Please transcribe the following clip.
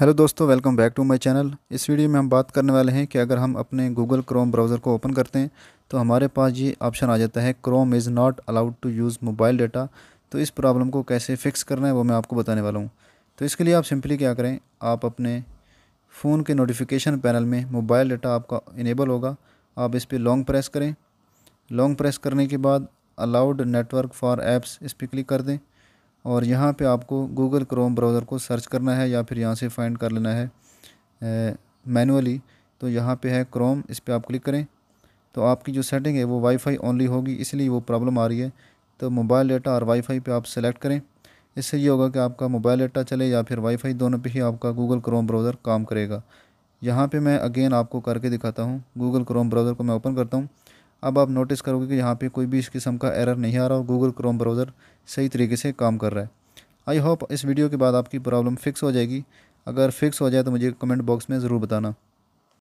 hello दोस्तों welcome back to my channel इस video में हम बात करने वाले हैं कि अगर हम अपने गूगल क्रोम ब्राउज़र को ओपन करते हैं तो हमारे पास ये ऑप्शन आ जाता है Chrome is not allowed to use mobile data तो इस प्रॉब्लम को कैसे फ़िक्स करना है वो मैं आपको बताने वाला हूँ तो इसके लिए आप सिंपली क्या करें आप अपने फ़ोन के नोटिफिकेशन पैनल में मोबाइल डाटा आपका इनेबल होगा आप इस पर लॉन्ग प्रेस करें लॉन्ग प्रेस करने के बाद अलाउड नेटवर्क फॉर एप्स इस पर क्लिक कर दें और यहाँ पे आपको गूगल क्रोम ब्राउज़र को सर्च करना है या फिर यहाँ से फाइंड कर लेना है मैनुअली तो यहाँ पे है क्रोम इस पर आप क्लिक करें तो आपकी जो सेटिंग है वो वाईफाई ओनली होगी इसलिए वो प्रॉब्लम आ रही है तो मोबाइल डाटा और वाईफाई पे आप सेलेक्ट करें इससे ये होगा कि आपका मोबाइल डाटा चले या फिर वाईफाई दोनों पे ही आपका गूगल क्रोम ब्राउज़र काम करेगा यहाँ पे मैं अगेन आपको करके दिखाता हूँ गूगल क्रोम ब्राउज़र को मैं ओपन करता हूँ अब आप नोटिस करोगे कि यहाँ पे कोई भी इस किस्म का एरर नहीं आ रहा और गूगल क्रोम ब्राउज़र सही तरीके से काम कर रहा है आई होप इस वीडियो के बाद आपकी प्रॉब्लम फिक्स हो जाएगी अगर फिक्स हो जाए तो मुझे कमेंट बॉक्स में ज़रूर बताना